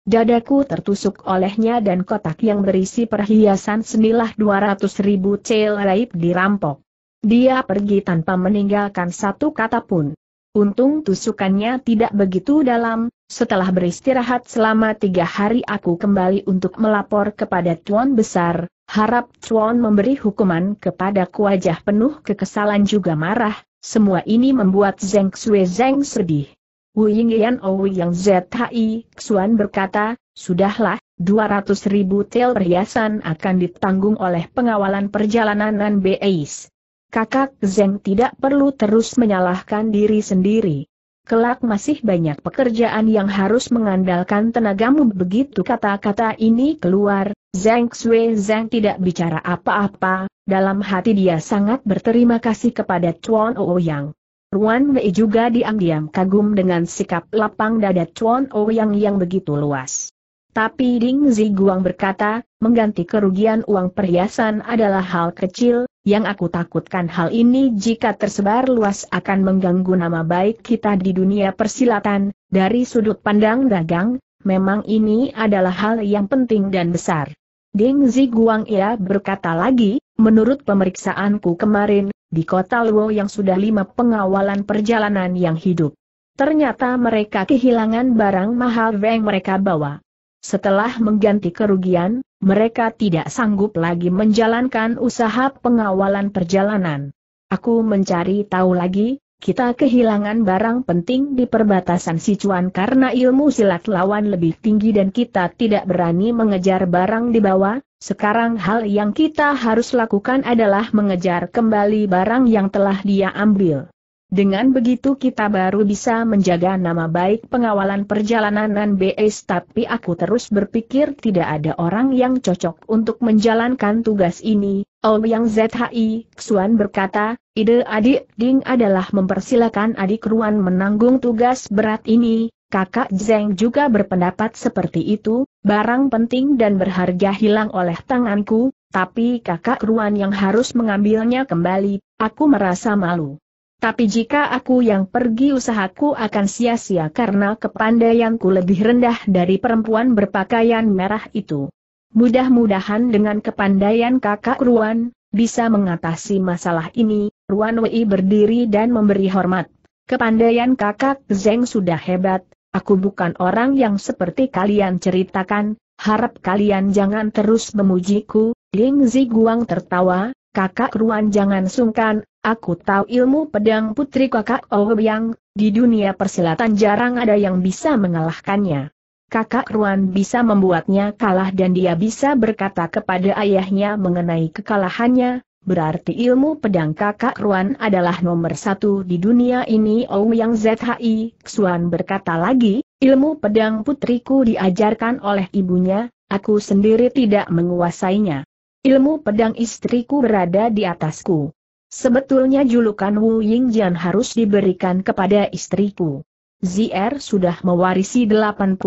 Dadaku tertusuk olehnya dan kotak yang berisi perhiasan senilah 200 ribu cel raib dirampok. Dia pergi tanpa meninggalkan satu kata pun. Untung tusukannya tidak begitu dalam, setelah beristirahat selama tiga hari aku kembali untuk melapor kepada Tuan Besar, harap Tuan memberi hukuman kepada wajah penuh kekesalan juga marah, semua ini membuat Zeng Sui Zeng sedih. Wu Yingyan Ou Yang Zhi Xuan berkata, Sudahlah, 200 ribu tel perhiasan akan ditanggung oleh pengawalan perjalanan Nan Beis. Kakak Zeng tidak perlu terus menyalahkan diri sendiri. Kelak masih banyak pekerjaan yang harus mengandalkan tenagamu begitu kata-kata ini keluar, Zeng Xue Zeng tidak bicara apa-apa, dalam hati dia sangat berterima kasih kepada Chuan Ouyang. Ruan Mei juga diam-diam kagum dengan sikap lapang dada Chuan Ouyang yang begitu luas. Tapi Ding Ziguang berkata, mengganti kerugian uang perhiasan adalah hal kecil, yang aku takutkan hal ini jika tersebar luas akan mengganggu nama baik kita di dunia persilatan, dari sudut pandang dagang, memang ini adalah hal yang penting dan besar. Ding Ziguang ia berkata lagi, Menurut pemeriksaanku kemarin, di kota Luo yang sudah lima pengawalan perjalanan yang hidup. Ternyata mereka kehilangan barang mahal yang mereka bawa. Setelah mengganti kerugian, mereka tidak sanggup lagi menjalankan usaha pengawalan perjalanan. Aku mencari tahu lagi, kita kehilangan barang penting di perbatasan Sichuan karena ilmu silat lawan lebih tinggi dan kita tidak berani mengejar barang di bawah. Sekarang hal yang kita harus lakukan adalah mengejar kembali barang yang telah dia ambil. Dengan begitu kita baru bisa menjaga nama baik pengawalan perjalanan NBS tapi aku terus berpikir tidak ada orang yang cocok untuk menjalankan tugas ini. Oh yang ZHI, Xuan berkata, ide adik Ding adalah mempersilakan adik Ruan menanggung tugas berat ini. Kakak Zeng juga berpendapat seperti itu, barang penting dan berharga hilang oleh tanganku, tapi kakak Ruan yang harus mengambilnya kembali, aku merasa malu. Tapi jika aku yang pergi usahaku akan sia-sia karena kepandaianku lebih rendah dari perempuan berpakaian merah itu. Mudah-mudahan dengan kepandaian kakak Ruan, bisa mengatasi masalah ini, Ruan Wei berdiri dan memberi hormat. Kepandaian kakak Zeng sudah hebat, aku bukan orang yang seperti kalian ceritakan, harap kalian jangan terus memujiku, Ling Guang tertawa, kakak Ruan jangan sungkan, Aku tahu ilmu pedang putri kakak yang oh di dunia persilatan jarang ada yang bisa mengalahkannya. Kakak Ruan bisa membuatnya kalah dan dia bisa berkata kepada ayahnya mengenai kekalahannya, berarti ilmu pedang kakak Ruan adalah nomor satu di dunia ini yang oh ZHI. Xuan berkata lagi, ilmu pedang putriku diajarkan oleh ibunya, aku sendiri tidak menguasainya. Ilmu pedang istriku berada di atasku. Sebetulnya julukan Wu Ying Jian harus diberikan kepada istriku. Zier sudah mewarisi 80%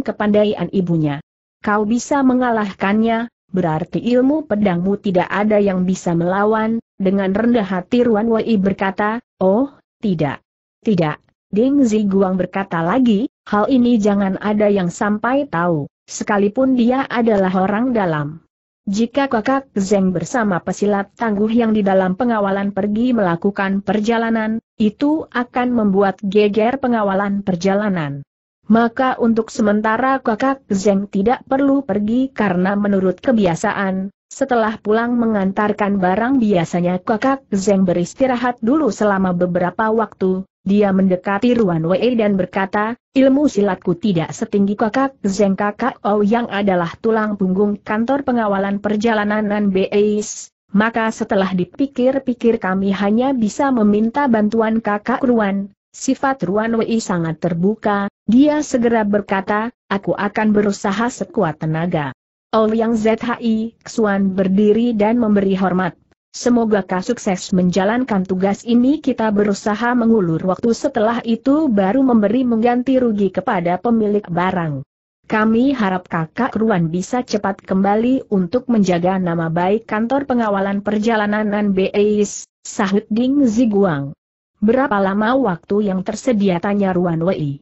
kepandaian ibunya. Kau bisa mengalahkannya, berarti ilmu pedangmu tidak ada yang bisa melawan, dengan rendah hati Ruan Wei berkata, oh, tidak. Tidak, Ding Ziguang berkata lagi, hal ini jangan ada yang sampai tahu, sekalipun dia adalah orang dalam. Jika kakak Zeng bersama pesilat tangguh yang di dalam pengawalan pergi melakukan perjalanan, itu akan membuat geger pengawalan perjalanan. Maka untuk sementara kakak Zeng tidak perlu pergi karena menurut kebiasaan, setelah pulang mengantarkan barang biasanya kakak Zeng beristirahat dulu selama beberapa waktu, dia mendekati Ruan Wei dan berkata, ilmu silatku tidak setinggi kakak Zeng kakak Ou yang adalah tulang punggung kantor pengawalan perjalanan NBAIS. Maka setelah dipikir-pikir kami hanya bisa meminta bantuan kakak Ruan. Sifat Ruan Wei sangat terbuka, dia segera berkata, aku akan berusaha sekuat tenaga. Ou Yang ZHI Xuan berdiri dan memberi hormat Semoga kau sukses menjalankan tugas ini kita berusaha mengulur waktu setelah itu baru memberi mengganti rugi kepada pemilik barang. Kami harap kakak Ruan bisa cepat kembali untuk menjaga nama baik kantor pengawalan perjalanan NBEIS, sahut Ding Ziguang. Berapa lama waktu yang tersedia tanya Ruan Wei?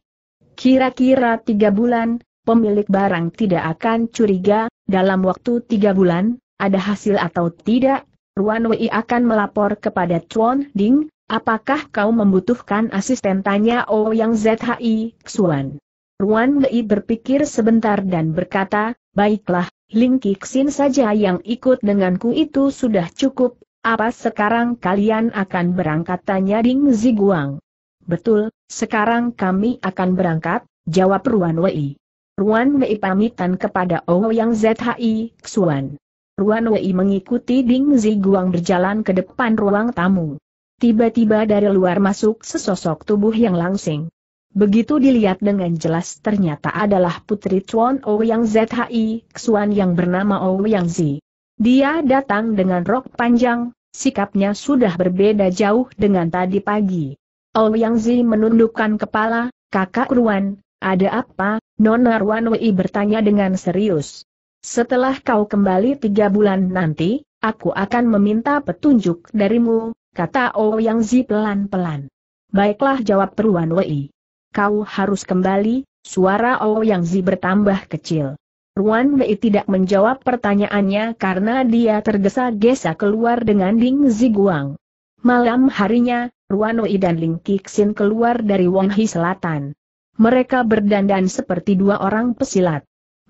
Kira-kira tiga bulan, pemilik barang tidak akan curiga, dalam waktu tiga bulan, ada hasil atau tidak, Ruan Wei akan melapor kepada Chuan Ding, apakah kau membutuhkan asisten tanya Ouyang Zhi Xuan. Ruan Wei berpikir sebentar dan berkata, baiklah, Ling Kixin saja yang ikut denganku itu sudah cukup, apa sekarang kalian akan berangkat tanya Ding Ziguang. Betul, sekarang kami akan berangkat, jawab Ruan Wei. Ruan Wei pamitan kepada Ouyang Zhi Xuan. Ruan Wei mengikuti Ding Ziguang berjalan ke depan ruang tamu. Tiba-tiba dari luar masuk sesosok tubuh yang langsing. Begitu dilihat dengan jelas ternyata adalah putri Chuan Ouyang ZHI, Xuan yang bernama Ouyang Zi. Dia datang dengan rok panjang, sikapnya sudah berbeda jauh dengan tadi pagi. Ouyang Zi menundukkan kepala, kakak Ruan, ada apa? Nona Ruan Wei bertanya dengan serius. Setelah kau kembali tiga bulan nanti, aku akan meminta petunjuk darimu, kata Ouyang oh Zi pelan-pelan. Baiklah jawab Peruan Wei. Kau harus kembali, suara Ouyang oh Zi bertambah kecil. Ruan Wei tidak menjawab pertanyaannya karena dia tergesa-gesa keluar dengan Ding Ziguang. Malam harinya, Ruan Wei dan Ling Kixin keluar dari Wanghi Selatan. Mereka berdandan seperti dua orang pesilat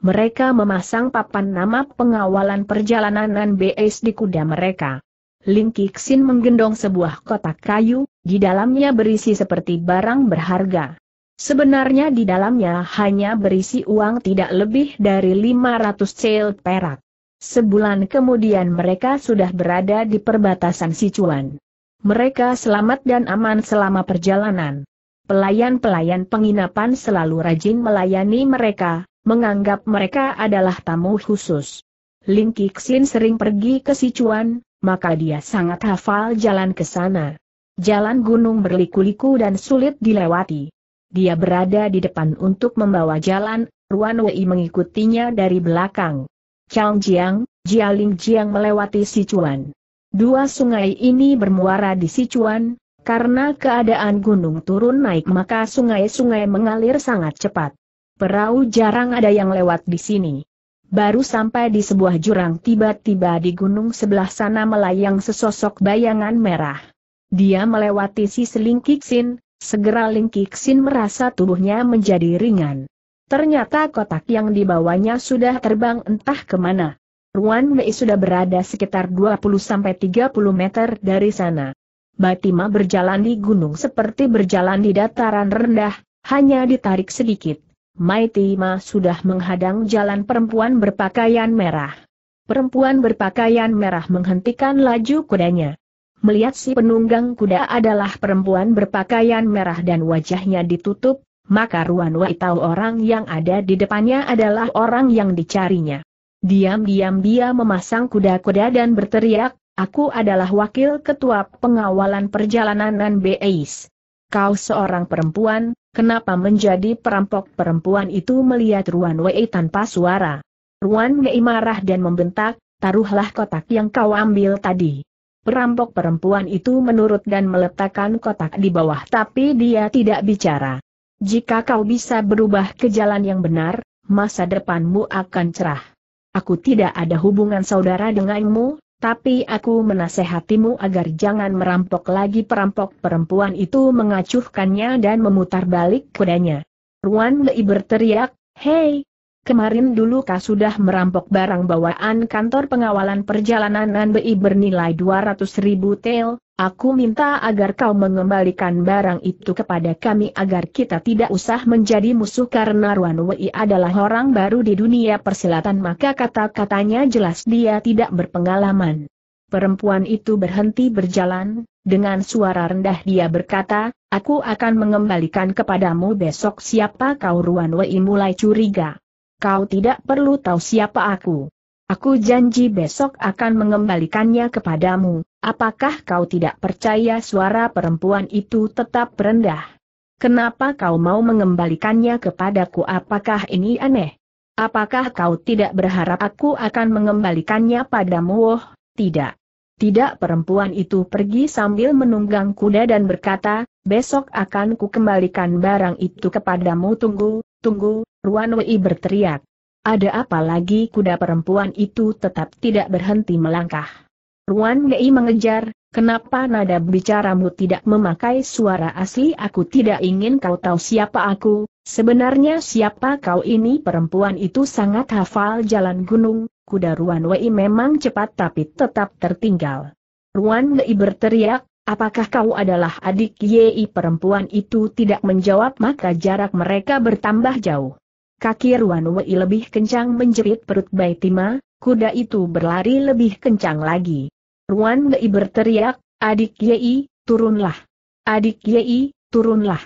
mereka memasang papan nama pengawalan perjalanan NBS di kuda mereka. Ling Kixin menggendong sebuah kotak kayu, di dalamnya berisi seperti barang berharga. Sebenarnya di dalamnya hanya berisi uang tidak lebih dari 500 cel perak. Sebulan kemudian mereka sudah berada di perbatasan Sichuan. Mereka selamat dan aman selama perjalanan. Pelayan-pelayan penginapan selalu rajin melayani mereka, menganggap mereka adalah tamu khusus. Ling Kixin sering pergi ke Sichuan, maka dia sangat hafal jalan ke sana. Jalan gunung berliku-liku dan sulit dilewati. Dia berada di depan untuk membawa jalan, Ruan Wei mengikutinya dari belakang. Chang Jiang, Jialing Jiang melewati Sichuan. Dua sungai ini bermuara di Sichuan, karena keadaan gunung turun naik maka sungai-sungai mengalir sangat cepat. Perahu jarang ada yang lewat di sini. Baru sampai di sebuah jurang tiba-tiba di gunung sebelah sana melayang sesosok bayangan merah. Dia melewati sisi Lingkiksin, segera Lingkiksin merasa tubuhnya menjadi ringan. Ternyata kotak yang dibawanya sudah terbang entah kemana. Ruan Mei sudah berada sekitar 20-30 meter dari sana. Batima berjalan di gunung seperti berjalan di dataran rendah, hanya ditarik sedikit. Maiti Ma sudah menghadang jalan perempuan berpakaian merah. Perempuan berpakaian merah menghentikan laju kudanya. Melihat si penunggang kuda adalah perempuan berpakaian merah dan wajahnya ditutup, maka Ruan Wei tahu orang yang ada di depannya adalah orang yang dicarinya. Diam-diam dia memasang kuda-kuda dan berteriak, aku adalah wakil ketua pengawalan perjalanan Nan Beis. Kau seorang perempuan, Kenapa menjadi perampok perempuan itu melihat Ruan Wei tanpa suara? Ruan Wei marah dan membentak, taruhlah kotak yang kau ambil tadi. Perampok perempuan itu menurut dan meletakkan kotak di bawah tapi dia tidak bicara. Jika kau bisa berubah ke jalan yang benar, masa depanmu akan cerah. Aku tidak ada hubungan saudara denganmu, tapi aku menasehatimu agar jangan merampok lagi perampok perempuan itu mengacuhkannya dan memutar balik kudanya. Ruan Lei berteriak, Hei! Kemarin dulu kau sudah merampok barang bawaan kantor pengawalan perjalanan Nan Bei bernilai 200 ribu tel, Aku minta agar kau mengembalikan barang itu kepada kami agar kita tidak usah menjadi musuh karena Ruan Wei adalah orang baru di dunia persilatan maka kata-katanya jelas dia tidak berpengalaman. Perempuan itu berhenti berjalan, dengan suara rendah dia berkata, aku akan mengembalikan kepadamu besok siapa kau Ruan Wei mulai curiga. Kau tidak perlu tahu siapa aku. Aku janji besok akan mengembalikannya kepadamu. Apakah kau tidak percaya suara perempuan itu tetap rendah? Kenapa kau mau mengembalikannya kepadaku apakah ini aneh? Apakah kau tidak berharap aku akan mengembalikannya padamu? Oh, tidak. Tidak perempuan itu pergi sambil menunggang kuda dan berkata, besok akan ku kembalikan barang itu kepadamu tunggu, tunggu, Ruan Wei berteriak. Ada apa lagi kuda perempuan itu tetap tidak berhenti melangkah. Ruan Gei mengejar, kenapa nada bicaramu tidak memakai suara asli aku tidak ingin kau tahu siapa aku, sebenarnya siapa kau ini perempuan itu sangat hafal jalan gunung, kuda Ruan Wei memang cepat tapi tetap tertinggal. Ruan Gei berteriak, apakah kau adalah adik Yei perempuan itu tidak menjawab maka jarak mereka bertambah jauh. Kaki Ruan Wei lebih kencang menjerit perut Baitima, kuda itu berlari lebih kencang lagi. Ruan Dei berteriak, adik Yei, turunlah. Adik Yei, turunlah.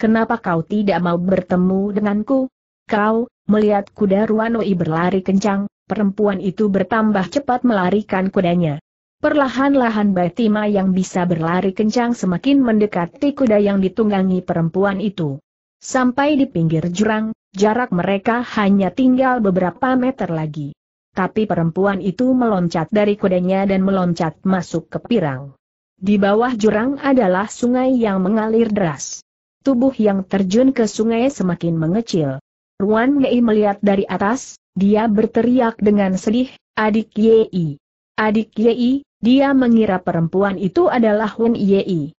Kenapa kau tidak mau bertemu denganku? Kau, melihat kuda Ruanoi berlari kencang, perempuan itu bertambah cepat melarikan kudanya. Perlahan-lahan Batima yang bisa berlari kencang semakin mendekati kuda yang ditunggangi perempuan itu. Sampai di pinggir jurang, jarak mereka hanya tinggal beberapa meter lagi tapi perempuan itu meloncat dari kudanya dan meloncat masuk ke pirang. Di bawah jurang adalah sungai yang mengalir deras. Tubuh yang terjun ke sungai semakin mengecil. Ruan Yei melihat dari atas, dia berteriak dengan sedih, Adik Yei. Adik Yei, dia mengira perempuan itu adalah Hun Yei.